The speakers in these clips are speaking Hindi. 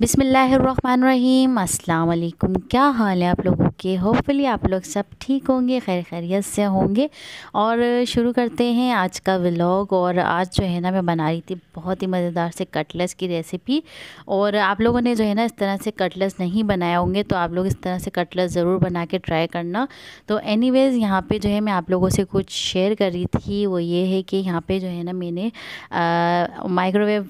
बिसमीम् अल्लाम क्या हाल है आप लोगों ओके होपफुली आप लोग सब ठीक होंगे खैर खैरियत से होंगे और शुरू करते हैं आज का व्लॉग और आज जो है ना मैं बना रही थी बहुत ही मज़ेदार से कटलेस की रेसिपी और आप लोगों ने जो है ना इस तरह से कटलेस नहीं बनाए होंगे तो आप लोग इस तरह से कटलेस ज़रूर बना के ट्राई करना तो एनी वेज़ यहाँ पर जो है मैं आप लोगों से कुछ शेयर कर रही थी वो ये है कि यहाँ पर जो है ना मैंने माइक्रोवेव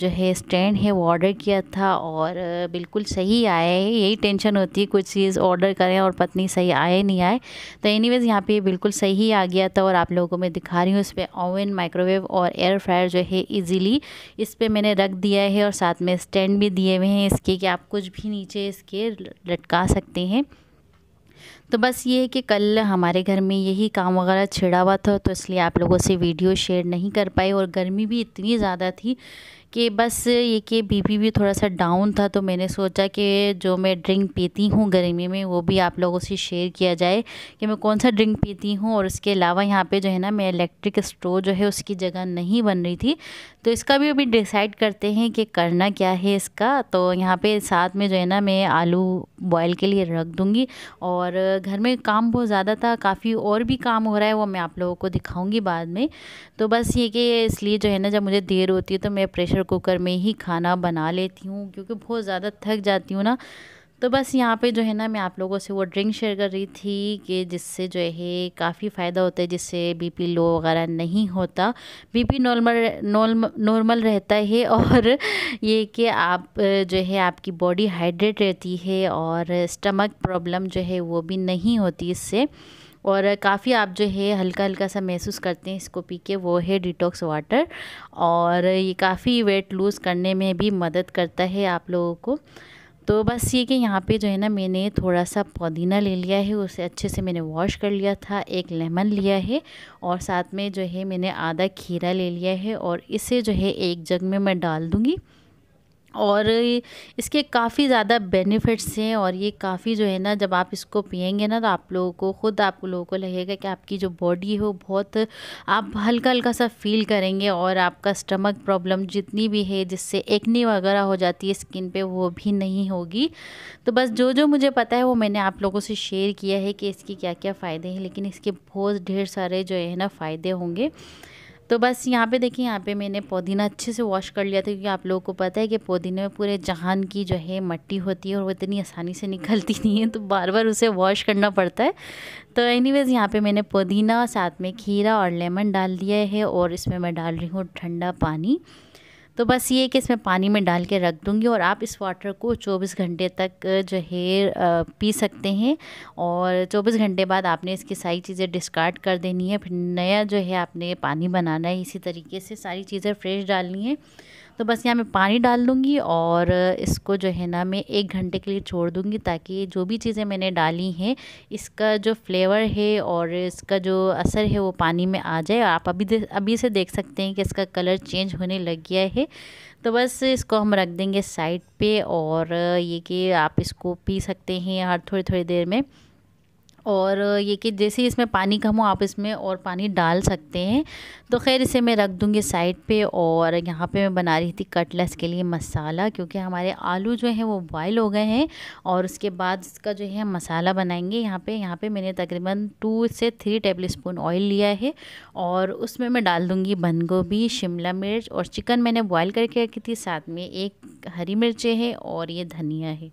जो है स्टैंड है वो ऑर्डर किया था और बिल्कुल सही आया है यही टेंशन होती है कुछ चीज़ ऑर्डर करें और पत्नी सही आए नहीं आए तो एनी वेज यहाँ पे बिल्कुल सही आ गया था और आप लोगों को मैं दिखा रही हूँ इस पर ओवन माइक्रोवेव और एयर फ्रायर जो है ईजिली इस पर मैंने रख दिया है और साथ में स्टैंड भी दिए हुए हैं इसके कि आप कुछ भी नीचे इसके लटका सकते हैं तो बस ये है कि कल हमारे घर में यही काम वगैरह छिड़ा हुआ था तो इसलिए आप लोगों से वीडियो शेयर नहीं कर पाई और गर्मी भी इतनी ज़्यादा थी कि बस ये कि बीपी भी थोड़ा सा डाउन था तो मैंने सोचा कि जो मैं ड्रिंक पीती हूँ गर्मी में वो भी आप लोगों से शेयर किया जाए कि मैं कौन सा ड्रिंक पीती हूँ और उसके अलावा यहाँ पे जो है ना मैं इलेक्ट्रिक स्टोव जो है उसकी जगह नहीं बन रही थी तो इसका भी अभी डिसाइड करते हैं कि करना क्या है इसका तो यहाँ पर साथ में जो है ना मैं आलू बॉयल के लिए रख दूँगी और घर में काम बहुत ज़्यादा था काफ़ी और भी काम हो रहा है वो मैं आप लोगों को दिखाऊँगी बाद में तो बस ये कि इसलिए जो है ना जब मुझे देर होती है तो मैं प्रेशर कुकर में ही खाना बना लेती हूँ क्योंकि बहुत ज़्यादा थक जाती हूँ ना तो बस यहाँ पे जो है ना मैं आप लोगों से वो ड्रिंक शेयर कर रही थी कि जिससे जो है काफ़ी फ़ायदा होता है जिससे बीपी लो वगैरह नहीं होता बीपी नॉर्मल नॉर्मल रहता है और ये कि आप जो है आपकी बॉडी हाइड्रेट रहती है और स्टमक प्रॉब्लम जो है वो भी नहीं होती इससे और काफ़ी आप जो है हल्का हल्का सा महसूस करते हैं इसको पी के वो है डिटॉक्स वाटर और ये काफ़ी वेट लूज़ करने में भी मदद करता है आप लोगों को तो बस ये कि यहाँ पे जो है ना मैंने थोड़ा सा पुदीना ले लिया है उसे अच्छे से मैंने वॉश कर लिया था एक लेमन लिया है और साथ में जो है मैंने आधा खीरा ले लिया है और इसे जो है एक जग में मैं डाल दूँगी और इसके काफ़ी ज़्यादा बेनिफिट्स हैं और ये काफ़ी जो है ना जब आप इसको पियेंगे ना तो आप लोगों को ख़ुद आप लोगों को लगेगा कि आपकी जो बॉडी है वो बहुत आप हल्का हल्का सा फील करेंगे और आपका स्टमक प्रॉब्लम जितनी भी है जिससे एक्ने वगैरह हो जाती है स्किन पे वो भी नहीं होगी तो बस जो जो मुझे पता है वो मैंने आप लोगों से शेयर किया है कि इसके क्या क्या फ़ायदे हैं लेकिन इसके बहुत ढेर सारे जो है ना फ़ायदे होंगे तो बस यहाँ पे देखिए यहाँ पे मैंने पुदीना अच्छे से वॉश कर लिया था क्योंकि आप लोगों को पता है कि पुदीने में पूरे जहान की जो है मट्टी होती है और वो इतनी आसानी से निकलती नहीं है तो बार बार उसे वॉश करना पड़ता है तो एनी वेज़ यहाँ पर मैंने पुदीना साथ में खीरा और लेमन डाल दिया है और इसमें मैं डाल रही हूँ ठंडा पानी तो बस ये कि इसमें पानी में डाल के रख दूँगी और आप इस वाटर को 24 घंटे तक जो है पी सकते हैं और 24 घंटे बाद आपने इसकी सारी चीज़ें डिस्कार्ड कर देनी है फिर नया जो है आपने पानी बनाना है इसी तरीके से सारी चीज़ें फ्रेश डालनी है तो बस यहाँ मैं पानी डाल दूँगी और इसको जो है ना मैं एक घंटे के लिए छोड़ दूँगी ताकि जो भी चीज़ें मैंने डाली हैं इसका जो फ्लेवर है और इसका जो असर है वो पानी में आ जाए आप अभी अभी से देख सकते हैं कि इसका कलर चेंज होने लग गया है तो बस इसको हम रख देंगे साइड पे और ये कि आप इसको पी सकते हैं हर थोड़ी थोड़ी देर में और ये कि जैसे ही इसमें पानी कम हो आप इसमें और पानी डाल सकते हैं तो खैर इसे मैं रख दूँगी साइड पे और यहाँ पे मैं बना रही थी कटलेस के लिए मसाला क्योंकि हमारे आलू जो है वो बॉयल हो गए हैं और उसके बाद इसका जो है मसाला बनाएंगे यहाँ पे यहाँ पे मैंने तकरीबन टू से थ्री टेबल स्पून ऑयल लिया है और उसमें मैं डाल दूँगी बंद गोभी शिमला मिर्च और चिकन मैंने बॉयल करके रखी थी साथ में एक हरी मिर्चें है और ये धनिया है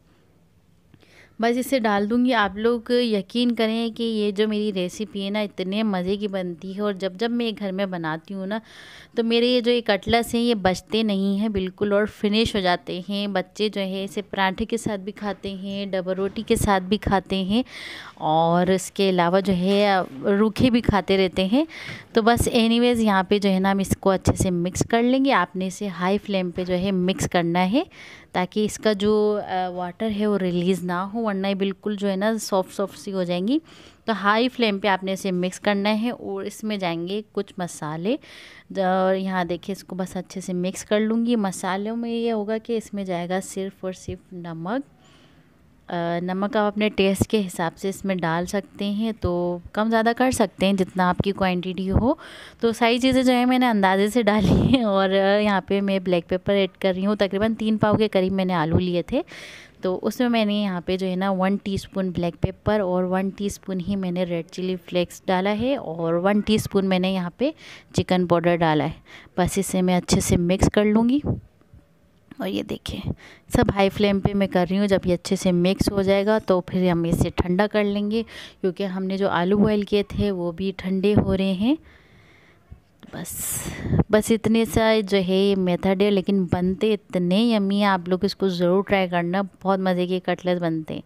बस इसे डाल दूँगी आप लोग यकीन करें कि ये जो मेरी रेसिपी है ना इतने मज़े की बनती है और जब जब मैं घर में बनाती हूँ ना तो मेरे ये जो ये कटलस हैं ये बचते नहीं हैं बिल्कुल और फिनिश हो जाते हैं बच्चे जो है इसे पराठे के साथ भी खाते हैं डबल रोटी के साथ भी खाते हैं और इसके अलावा जो है रूखे भी खाते रहते हैं तो बस एनी वेज यहाँ जो है ना हम इसको अच्छे से मिक्स कर लेंगे आपने इसे हाई फ्लेम पर जो है मिक्स करना है ताकि इसका जो वाटर है वो रिलीज़ ना हो वरना ये बिल्कुल जो है ना सॉफ्ट सॉफ्ट सी हो जाएंगी तो हाई फ्लेम पे आपने इसे मिक्स करना है और इसमें जाएंगे कुछ मसाले और यहाँ देखिए इसको बस अच्छे से मिक्स कर लूँगी मसालों में ये होगा कि इसमें जाएगा सिर्फ और सिर्फ नमक नमक आप अपने टेस्ट के हिसाब से इसमें डाल सकते हैं तो कम ज़्यादा कर सकते हैं जितना आपकी क्वांटिटी हो तो सारी चीज़ें जो है मैंने अंदाजे से डाली हैं और यहाँ पे मैं ब्लैक पेपर ऐड कर रही हूँ तकरीबन तीन पाव के करीब मैंने आलू लिए थे तो उसमें मैंने यहाँ पे जो है ना वन टी ब्लैक पेपर और वन टी ही मैंने रेड चिली फ्लेक्स डाला है और वन टी मैंने यहाँ पर चिकन पाउडर डाला है बस इसे मैं अच्छे से मिक्स कर लूँगी और ये देखें सब हाई फ्लेम पे मैं कर रही हूँ जब ये अच्छे से मिक्स हो जाएगा तो फिर हम इसे ठंडा कर लेंगे क्योंकि हमने जो आलू बॉयल किए थे वो भी ठंडे हो रहे हैं बस बस इतने सा जो है ये मेथड है लेकिन बनते इतने यमी आप लोग इसको ज़रूर ट्राई करना बहुत मज़े के कटलेट बनते हैं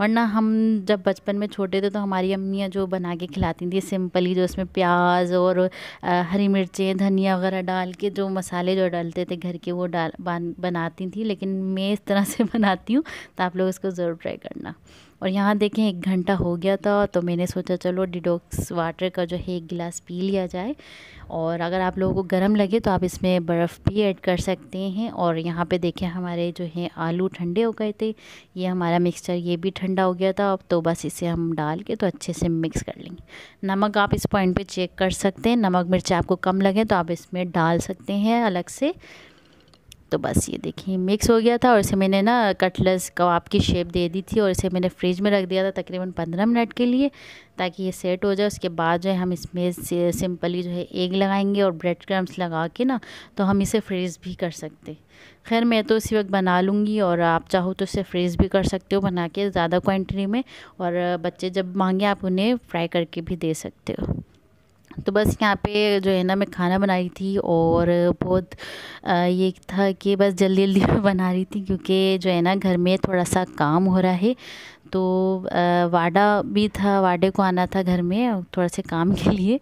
वरना हम जब बचपन में छोटे थे तो हमारी अम्मियाँ जो बना के खिलाती थी सिंपली जो उसमें प्याज और हरी मिर्चें धनिया वगैरह डाल के जो मसाले जो डालते थे घर के वो डाल बनाती थी लेकिन मैं इस तरह से बनाती हूँ तो आप लोग इसको ज़रूर ट्राई करना और यहाँ देखें एक घंटा हो गया था तो मैंने सोचा चलो डिडोक्स वाटर का जो है एक गिलास पी लिया जाए और अगर आप लोगों को गर्म लगे तो आप इसमें बर्फ़ भी ऐड कर सकते हैं और यहाँ पे देखें हमारे जो है आलू ठंडे हो गए थे ये हमारा मिक्सचर ये भी ठंडा हो गया था अब तो बस इसे हम डाल के तो अच्छे से मिक्स कर लेंगे नमक आप इस पॉइंट पर चेक कर सकते हैं नमक मिर्च आपको कम लगे तो आप इसमें डाल सकते हैं अलग से तो बस ये देखिए मिक्स हो गया था और इसे मैंने ना कटलस कबाब की शेप दे दी थी और इसे मैंने फ्रिज में रख दिया था तकरीबन पंद्रह मिनट के लिए ताकि ये सेट हो जाए उसके बाद जो है हम इसमें सिंपली जो है एग लगाएंगे और ब्रेड क्रम्स लगा के ना तो हम इसे फ्रीज़ भी कर सकते खैर मैं तो इसी वक्त बना लूँगी और आप चाहो तो इसे फ्रीज़ भी कर सकते हो बना के ज़्यादा क्वान्टिटी में और बच्चे जब मांगे आप उन्हें फ्राई करके भी दे सकते हो तो बस यहाँ पे जो है ना मैं खाना बना रही थी और बहुत ये था कि बस जल्दी जल्दी मैं बना रही थी क्योंकि जो है ना घर में थोड़ा सा काम हो रहा है तो वाडा भी था वाडे को आना था घर में थोड़ा से काम के लिए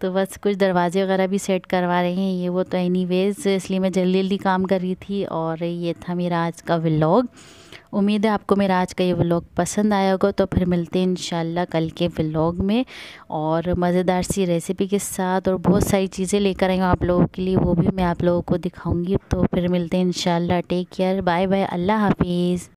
तो बस कुछ दरवाजे वगैरह भी सेट करवा रहे हैं ये वो तो एनीवेज इसलिए मैं जल्दी जल्दी काम कर रही थी और ये था मेरा आज का व्लॉग उम्मीद है आपको मेरा आज का ये व्लॉग पसंद आया होगा तो फिर मिलते हैं इन कल के व्लॉग में और मज़ेदार सी रेसिपी के साथ और बहुत सारी चीज़ें लेकर आई हूँ आप लोगों के लिए वो भी मैं आप लोगों को दिखाऊँगी तो फिर मिलते हैं इन टेक केयर बाय बाय अल्लाह हाफिज़